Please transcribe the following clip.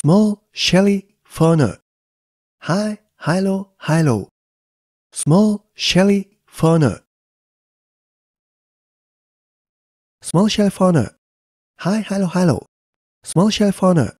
small shelly fauna. Hi, hello, hello. Small shelly fauna. Small shell fauna. Hi, hello, hello. Small shell fauna.